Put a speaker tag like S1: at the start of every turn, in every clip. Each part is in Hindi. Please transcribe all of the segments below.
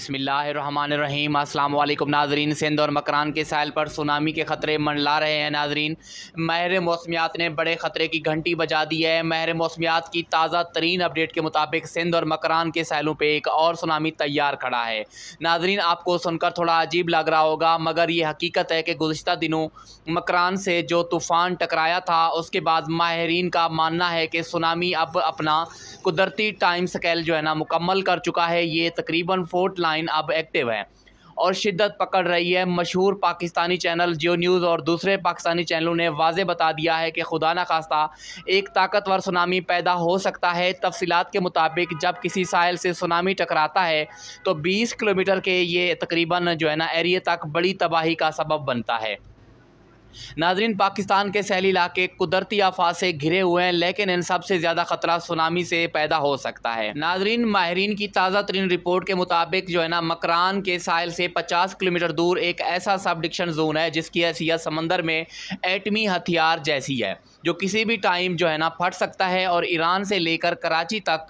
S1: बसमीम अल्लाम नाजरीन सिंध और मकरान के साइल पर सुनामी के ख़तरे मंडला रहे हैं नाजरीन महर मौसमियात ने बड़े ख़तरे की घंटी बजा दी है महर मौसमियात की ताज़ा तरीन अपडेट के मुताबिक सिंध और मकरान के साइलों पर एक और सुनामी तैयार खड़ा है नाजरीन आपको सुनकर थोड़ा अजीब लग रहा होगा मगर ये हकीकत है कि गुज्त दिनों मकरान से जो तूफ़ान टकराया था उसके बाद माहरीन का मानना है कि सुनामी अब अपना कुदरती टाइम स्केल जो है ना मुकम्मल कर चुका है ये तकरीबन फोर्ट लाइन नाइन अब एक्टिव है और शिद्दत पकड़ रही है मशहूर पाकिस्तानी चैनल जियो न्यूज़ और दूसरे पाकिस्तानी चैनलों ने वाजे बता दिया है कि खुदा न खास्ता एक ताकतवर सुनामी पैदा हो सकता है तफसीत के मुताबिक जब किसी साहल से सुनामी टकराता है तो बीस किलोमीटर के ये तकरीबन जो है ना एरिए तक बड़ी तबाही का सबब बनता है नाजरीन पाकिस्तान के सहली इलाके कुदरती आफात से घिरे हुए हैं लेकिन इन सबसे ज़्यादा खतरा सुनामी से पैदा हो सकता है नाजरीन माहरीन की ताज़ा तरीन रिपोर्ट के मुताबिक जो है ना मकरान के साहल से पचास किलोमीटर दूर एक ऐसा सब डिक्शन जोन है जिसकी हैसियत समंदर में एटमी हथियार जैसी है जो किसी भी टाइम जो है ना फट सकता है और ईरान से लेकर कराची तक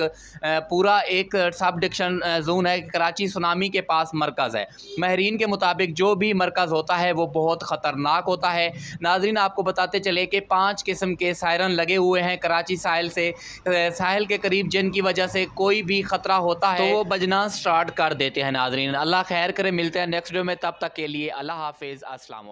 S1: पूरा एक सब डिक्शन जोन है कराची सुनामी के पास मरकज़ है माहरीन के मुताबिक जो भी मरकज़ होता है वो बहुत ख़तरनाक होता है नाजरीन आपको बताते चले कि पाँच किस्म के सायरन लगे हुए हैं कराची साहल से साहल के करीब जिनकी वजह से कोई भी ख़तरा होता है तो वो बजना स्टार्ट कर देते हैं नाजरीन अल्लाह खैर करे मिलते हैं नेक्स्ट डे में तब तक के लिए अल्लाह हाफिज़ असलकम